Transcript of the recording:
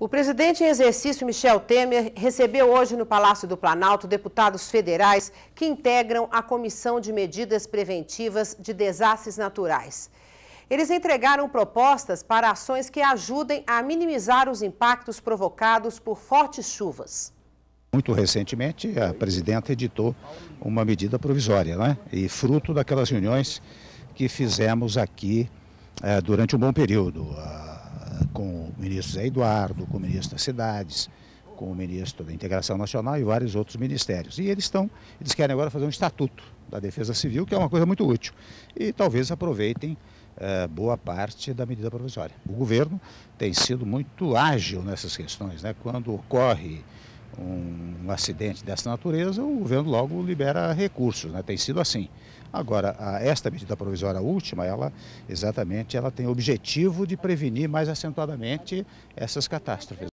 O presidente em exercício Michel Temer recebeu hoje no Palácio do Planalto deputados federais que integram a Comissão de Medidas Preventivas de Desastres Naturais. Eles entregaram propostas para ações que ajudem a minimizar os impactos provocados por fortes chuvas. Muito recentemente, a presidenta editou uma medida provisória, né? e fruto daquelas reuniões que fizemos aqui eh, durante um bom período com o ministro Zé Eduardo, com o ministro das Cidades, com o ministro da Integração Nacional e vários outros ministérios. E eles estão, eles querem agora fazer um estatuto da Defesa Civil, que é uma coisa muito útil. E talvez aproveitem uh, boa parte da medida provisória. O governo tem sido muito ágil nessas questões, né? Quando ocorre um, um acidente dessa natureza, o governo logo libera recursos, né? tem sido assim. Agora, a, esta medida provisória última, ela exatamente ela tem o objetivo de prevenir mais acentuadamente essas catástrofes.